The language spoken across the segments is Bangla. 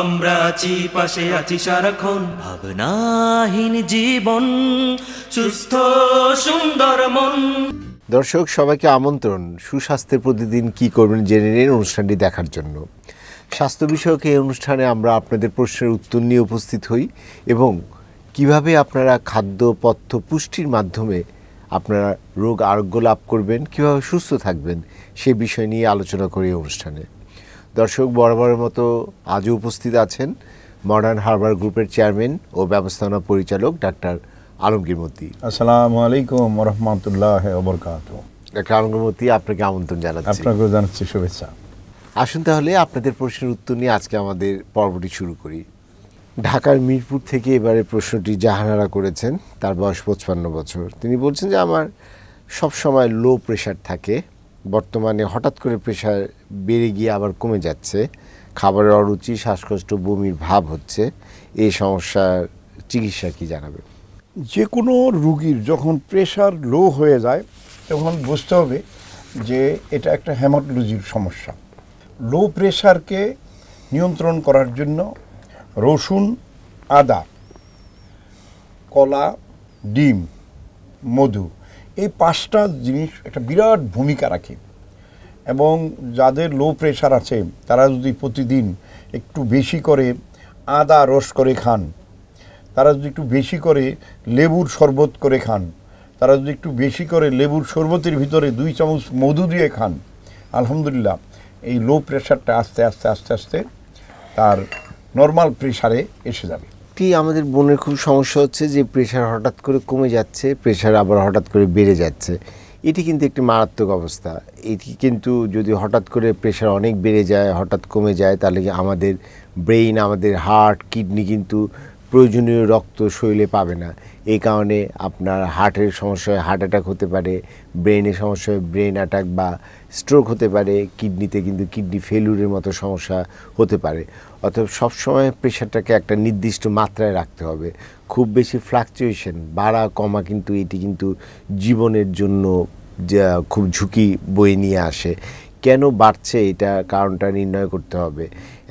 আমরা আছি পাশে আছি সারাক্ষণ ভাবনাহীন জীবন সুস্থ সুন্দর মন দর্শক সবাইকে আমন্ত্রণ সুস্বাস্থ্যের প্রতিদিন কি করবেন জেনে নিন অনুষ্ঠানটি দেখার জন্য স্বাস্থ্য বিষয়ক এই অনুষ্ঠানে আমরা আপনাদের প্রশ্নের উত্তর নিয়ে উপস্থিত হই এবং কিভাবে আপনারা খাদ্য পথ্য পুষ্টির মাধ্যমে আপনারা রোগ আরোগ্য লাভ করবেন কিভাবে সুস্থ থাকবেন সে বিষয় নিয়ে আলোচনা করি অনুষ্ঠানে দর্শক বরাবরের মতো আজও উপস্থিত আছেন মডার্ন হারবার গ্রুপের চেয়ারম্যান ও ব্যবস্থাপনা পরিচালক ডাক্তার আলমগীর মতি আসসালামু আলাইকুম রহমতুল্লাহ ডাক্তার আলমগীর মতি আপনাকে আমন্ত্রণ জানাচ্ছি আপনাকে জানাচ্ছি শুভেচ্ছা আসুন তাহলে আপনাদের প্রশ্নের উত্তর নিয়ে আজকে আমাদের পর্বটি শুরু করি ঢাকার মিরপুর থেকে এবারে প্রশ্নটি জাহানারা করেছেন তার বয়স পঁচপান্ন বছর তিনি বলছেন যে আমার সব সময় লো প্রেশার থাকে বর্তমানে হঠাৎ করে প্রেশার বেড়ে গিয়ে আবার কমে যাচ্ছে খাবারের অরুচি শ্বাসকষ্ট বমির ভাব হচ্ছে এই সমস্যার চিকিৎসা কি জানাবে যে কোনো রুগীর যখন প্রেশার লো হয়ে যায় তখন বুঝতে হবে যে এটা একটা হ্যামাটোলজির সমস্যা লো প্রেশারকে নিয়ন্ত্রণ করার জন্য রসুন আদা কলা ডিম মধু এই পাঁচটা জিনিস একটা বিরাট ভূমিকা রাখে এবং যাদের লো প্রেশার আছে তারা যদি প্রতিদিন একটু বেশি করে আদা রস করে খান তারা যদি একটু বেশি করে লেবুর শরবত করে খান তারা যদি একটু বেশি করে লেবুর শরবতের ভিতরে দুই চামচ মধু দিয়ে খান আলহামদুলিল্লাহ এই লো প্রেশারটা আস্তে আস্তে আস্তে আস্তে তার নর্মাল প্রেশারে এসে যাবে একটি আমাদের বোনের খুব সমস্যা হচ্ছে যে প্রেশার হঠাৎ করে কমে যাচ্ছে প্রেশার আবার হঠাৎ করে বেড়ে যাচ্ছে এটি কিন্তু একটি মারাত্মক অবস্থা এটি কিন্তু যদি হঠাৎ করে প্রেশার অনেক বেড়ে যায় হঠাৎ কমে যায় তাহলে আমাদের ব্রেইন আমাদের হার্ট কিডনি কিন্তু প্রয়োজনীয় রক্ত শরীরে পাবে না এই কারণে আপনার হার্টের সমস্যা হার্ট অ্যাটাক হতে পারে ব্রেনের সমস্যা ব্রেন অ্যাটাক বা স্ট্রোক হতে পারে কিডনিতে কিন্তু কিডনি ফেলুরের মতো সমস্যা হতে পারে অর্থাৎ সবসময় প্রেশারটাকে একটা নির্দিষ্ট মাত্রায় রাখতে হবে খুব বেশি ফ্লাকচুয়েশন বাড়া কমা কিন্তু এটি কিন্তু জীবনের জন্য খুব ঝুঁকি বয়ে নিয়ে আসে কেন বাড়ছে এটা কারণটা নির্ণয় করতে হবে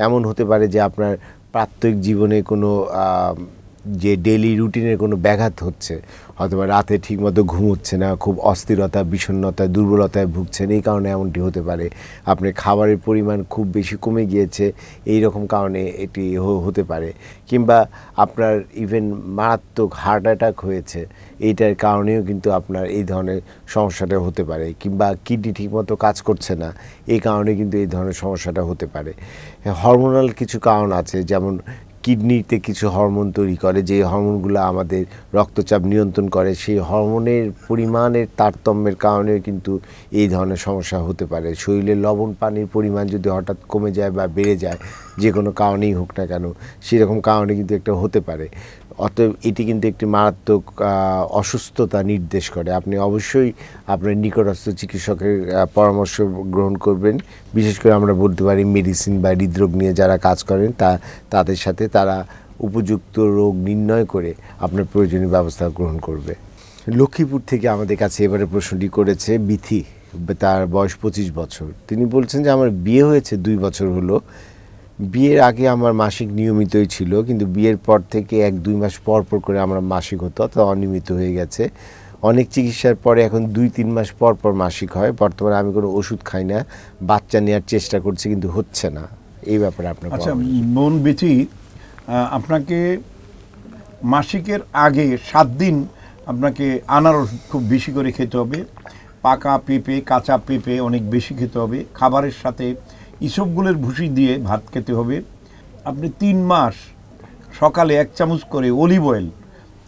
এমন হতে পারে যে আপনার প্রাত্যিক জীবনে কোনো যে ডেলি রুটিনের কোনো ব্যাঘাত হচ্ছে অথবা রাতে ঠিকমতো ঘুম হচ্ছে না খুব অস্থিরতা বিষণ্ণতায় দুর্বলতায় ভুগছেন এই কারণে এমনটি হতে পারে আপনার খাবারের পরিমাণ খুব বেশি কমে গিয়েছে এই রকম কারণে এটি হতে পারে কিংবা আপনার ইভেন মারাত্মক হার্ট অ্যাটাক হয়েছে এইটার কারণেও কিন্তু আপনার এই ধরনের সমস্যাটা হতে পারে কিংবা কিডনি ঠিকমতো কাজ করছে না এই কারণে কিন্তু এই ধরনের সমস্যাটা হতে পারে হরমোনাল হ্যাঁ, কিছু কারণ আছে যেমন কিডনিতে কিছু হরমোন তৈরি করে যে হরমোনগুলো আমাদের রক্তচাপ নিয়ন্ত্রণ করে সেই হরমোনের পরিমাণের তারতম্যের কারণে কিন্তু এই ধরনের সমস্যা হতে পারে শরীরে লবণ পানির পরিমাণ যদি হঠাৎ কমে যায় বা বেড়ে যায় যে কোনো কারণেই হোক না কেন সেরকম কারণে কিন্তু একটা হতে পারে অতএব এটি কিন্তু একটি মারাত্মক অসুস্থতা নির্দেশ করে আপনি অবশ্যই আপনার নিকটস্থ চিকিৎসকের পরামর্শ গ্রহণ করবেন বিশেষ করে আমরা বলতে পারি মেডিসিন বা হৃদরোগ নিয়ে যারা কাজ করেন তা তাদের সাথে তারা উপযুক্ত রোগ নির্ণয় করে আপনার প্রয়োজনীয় ব্যবস্থা গ্রহণ করবে লক্ষ্মীপুর থেকে আমাদের কাছে এবারে প্রশ্নটি করেছে বিথি তার বয়স পঁচিশ বছর তিনি বলছেন যে আমার বিয়ে হয়েছে দুই বছর হলো বিয়ের আগে আমার মাসিক নিয়মিতই ছিল কিন্তু বিয়ের পর থেকে এক দুই মাস পর পর করে আমার মাসিক হতো অর্থাৎ অনিয়মিত হয়ে গেছে অনেক চিকিৎসার পরে এখন দুই তিন মাস পর পর মাসিক হয় বর্তমানে আমি কোনো ওষুধ খাই না বাচ্চা নেওয়ার চেষ্টা করছি কিন্তু হচ্ছে না এই ব্যাপারে আপনার আচ্ছা মন বেঁচি আপনাকে মাসিকের আগে সাত দিন আপনাকে আনারস খুব বেশি করে খেতে হবে পাকা পেঁপে কাঁচা পেঁপে অনেক বেশি খেতে হবে খাবারের সাথে ইসবগুলের ভুসি দিয়ে ভাত খেতে হবে আপনি তিন মাস সকালে এক চামচ করে অলিভ অয়েল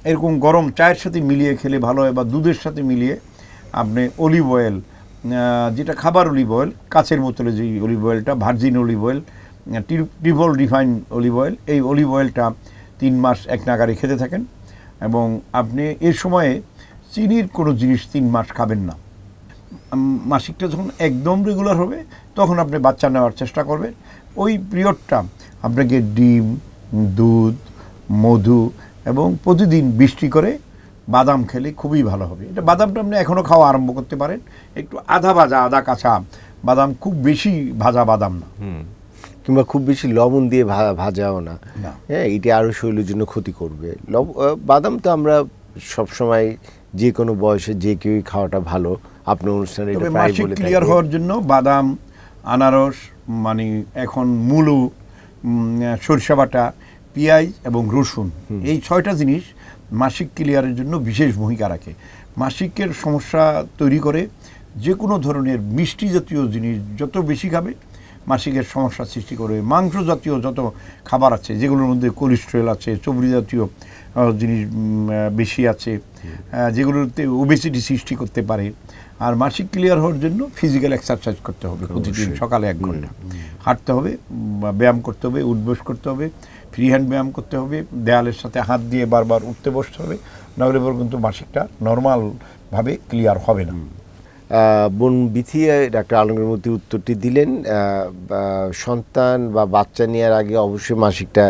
এরকম গরম চায়ের সাথে মিলিয়ে খেলে ভালো হয় বা দুধের সাথে মিলিয়ে আপনি অলিভ অয়েল যেটা খাবার অলিভ অয়েল কাছের বোতলে যে অলিভ অয়েলটা ভার্জিন অলিভ অয়েল ট্রিভল রিফাইন অলিভ অয়েল এই অলিভ অয়েলটা তিন মাস এক নাগারে খেতে থাকেন এবং আপনি এ সময়ে চিনির কোনো জিনিস তিন মাস খাবেন না মাসিকটা যখন একদম রেগুলার হবে তখন আপনি বাচ্চা নেওয়ার চেষ্টা করবেন ওই পিরিয়ডটা আপনাকে ডিম দুধ মধু এবং প্রতিদিন বৃষ্টি করে বাদাম খেলে খুবই ভালো হবে এটা বাদামটা আপনি এখনও খাওয়া আরম্ভ করতে পারেন একটু আধা ভাজা আধা কাঁচা বাদাম খুব বেশি ভাজা বাদাম না কিংবা খুব বেশি লবণ দিয়ে ভাজাও না হ্যাঁ এটি আরও শরীরের জন্য ক্ষতি করবে লব বাদাম তো আমরা সবসময় যে কোনো বয়সে যে কেউই খাওয়াটা ভালো আপনি অনুষ্ঠানে মাসিক ক্লিয়ার হওয়ার জন্য বাদাম আনারস মানে এখন মূলো সরিষা বাটা পেঁয়াজ এবং রসুন এই ছয়টা জিনিস মাসিক ক্লিয়ারের জন্য বিশেষ ভূমিকা রাখে মাসিকের সমস্যা তৈরি করে যে কোনো ধরনের মিষ্টি জাতীয় জিনিস যত বেশি খাবে মাসিকের সমস্যা সৃষ্টি করবে মাংস জাতীয় যত খাবার আছে যেগুলোর মধ্যে কোলেস্ট্রল আছে চবরি জাতীয় জিনিস বেশি আছে যেগুলোতে ওবেসিটি সৃষ্টি করতে পারে আর মাসিক ক্লিয়ার হওয়ার জন্য ফিজিক্যাল এক্সারসাইজ করতে হবে প্রতিদিন সকালে এক ঘন্টা হাঁটতে হবে ব্যায়াম করতে হবে উদ্বোস করতে হবে ফ্রি হ্যান্ড ব্যায়াম করতে হবে দেয়ালের সাথে হাত দিয়ে বারবার উঠতে বসতে হবে নাহলে কিন্তু মাসিকটা নর্মালভাবে ক্লিয়ার হবে না বোন বিথিয়ে ডাক্তার মধ্যে উত্তরটি দিলেন সন্তান বা বাচ্চা নেওয়ার আগে অবশ্যই মাসিকটা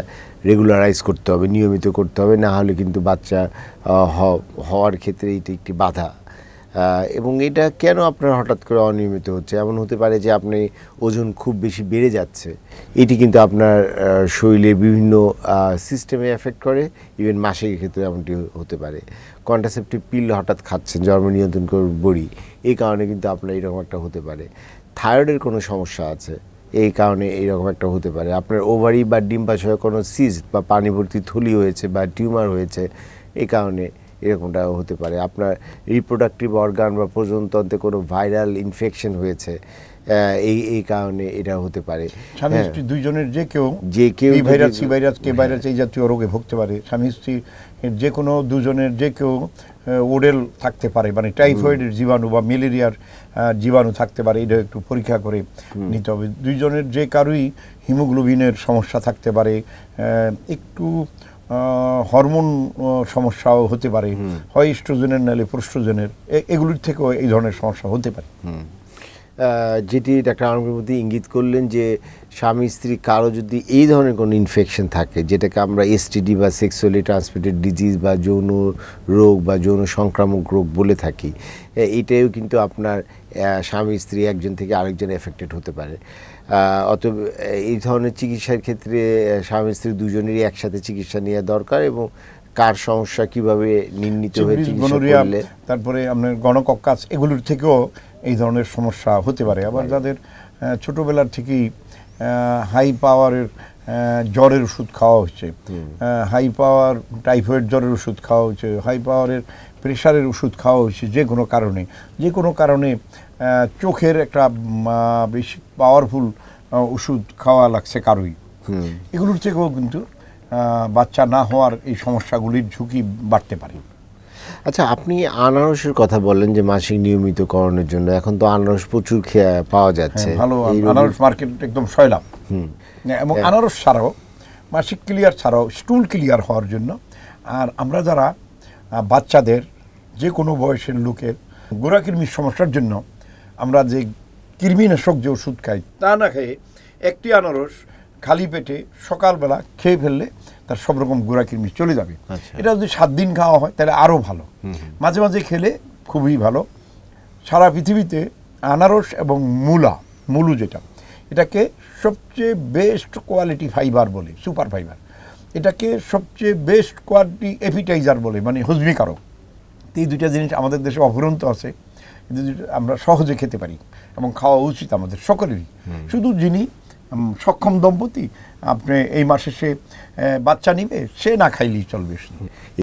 রেগুলারাইজ করতে হবে নিয়মিত করতে হবে না হলে কিন্তু বাচ্চা হওয়ার ক্ষেত্রে এটি একটি বাধা এবং এটা কেন আপনার হঠাৎ করে অনিয়মিত হচ্ছে এমন হতে পারে যে আপনি ওজন খুব বেশি বেড়ে যাচ্ছে এটি কিন্তু আপনার শরীরে বিভিন্ন সিস্টেমে এফেক্ট করে ইভেন মাসিকের ক্ষেত্রে এমনটি হতে পারে কন্ট্রাসেপ্টিভ পিল হঠাৎ খাচ্ছেন জন্ম নিয়ন্ত্রণ বড়ি এই কারণে কিন্তু আপনার এরকম একটা হতে পারে থাইরয়েডের কোনো সমস্যা আছে এই কারণে এইরকম একটা হতে পারে আপনার ওভারি বা ডিম্বাশয় কোনো সিজ বা পানিভর্তি থলি হয়েছে বা টিউমার হয়েছে এই কারণে এরকমটা হতে পারে আপনার রিপ্রোডাক্টিভ অর্গান বা প্রজনতন্ত্রে কোনো ভাইরাল ইনফেকশন হয়েছে এই এই কারণে এটা হতে পারে স্বামী হ্যাঁ। স্ত্রী দুইজনের যে কেউ যে কেউ ভাইরাস সি ভাইরাস কে ভাইরাস হ্যাঁ। এই জাতীয় রোগে ভুগতে পারে স্বামী স্ত্রী যে কোনো দুজনের যে কেউ ওডেল থাকতে পারে মানে টাইফয়েডের জীবাণু বা ম্যালেরিয়ার জীবাণু থাকতে পারে এটা একটু পরীক্ষা করে নিতে হবে দুইজনের যে কারুই হিমোগ্লোবিনের সমস্যা থাকতে পারে একটু হরমোন সমস্যাও হতে পারে হয় ইস্ট্রোজেনের নালে প্রোস্ট্রোজেনের এগুলির থেকেও এই ধরনের সমস্যা হতে পারে যেটি ডাক্তার মধ্যে ইঙ্গিত করলেন যে স্বামী স্ত্রী কারো যদি এই ধরনের কোনো ইনফেকশন থাকে যেটাকে আমরা এসটিডি বা সেক্সুয়ালি ট্রান্সমিটেড ডিজিজ বা যৌন রোগ বা যৌন সংক্রামক রোগ বলে থাকি এটাও কিন্তু আপনার স্বামী স্ত্রী একজন থেকে আরেকজন এফেক্টেড হতে পারে অত এই ধরনের চিকিৎসার ক্ষেত্রে স্বামী স্ত্রী দুজনেরই একসাথে চিকিৎসা নেওয়া দরকার এবং কার সমস্যা কিভাবে নির্ণীত হয়েছে তারপরে আপনার গণকক্কাস এগুলোর থেকেও এই ধরনের সমস্যা হতে পারে আবার যাদের ছোটোবেলার থেকেই হাই পাওয়ারের জ্বরের ওষুধ খাওয়া হচ্ছে হাই পাওয়ার টাইফয়েড জ্বরের ওষুধ খাওয়া হচ্ছে হাই পাওয়ারের প্রেশারের ওষুধ খাওয়া হচ্ছে যে কোনো কারণে যে কোনো কারণে চোখের একটা বেশি পাওয়ারফুল ওষুধ খাওয়া লাগছে কারোই এগুলোর থেকেও কিন্তু বাচ্চা না হওয়ার এই সমস্যাগুলির ঝুঁকি বাড়তে পারে আচ্ছা আপনি আনারসের কথা বলেন যে মাসিক নিয়মিতকরণের জন্য এখন তো আনারস প্রচুর পাওয়া হ্যাঁ, যাচ্ছে ভালো আনারস মার্কেট একদম সয়লাভ হ্যাঁ, এবং হ্যাঁ। আনারস ছাড়াও মাসিক ক্লিয়ার ছাড়াও স্টুল ক্লিয়ার হওয়ার জন্য আর আমরা যারা বাচ্চাদের যে কোনো বয়সের লোকের গোড়া কৃমির সমস্যার জন্য আমরা যে কৃমিনাশক যে ওষুধ খাই তা না খেয়ে একটি আনারস খালি পেটে সকালবেলা খেয়ে ফেললে তার সব রকম গোড়া কৃমি চলে যাবে আচ্ছা। এটা যদি সাত দিন খাওয়া হয় তাহলে আরও ভালো মাঝে মাঝে খেলে খুবই ভালো সারা পৃথিবীতে আনারস এবং মূলা মুলু যেটা এটাকে সবচেয়ে বেস্ট কোয়ালিটি ফাইবার বলে সুপার ফাইবার এটাকে সবচেয়ে বেস্ট কোয়ালিটি এপিটাইজার বলে মানে হজমিকারক এই দুইটা জিনিস আমাদের দেশে অফুরন্ত আছে আমরা সহজে খেতে পারি এবং খাওয়া উচিত আমাদের সকলেরই শুধু যিনি সক্ষম দম্পতি আপনি এই মাসে সে বাচ্চা নিবে সে না খাইলেই চলবে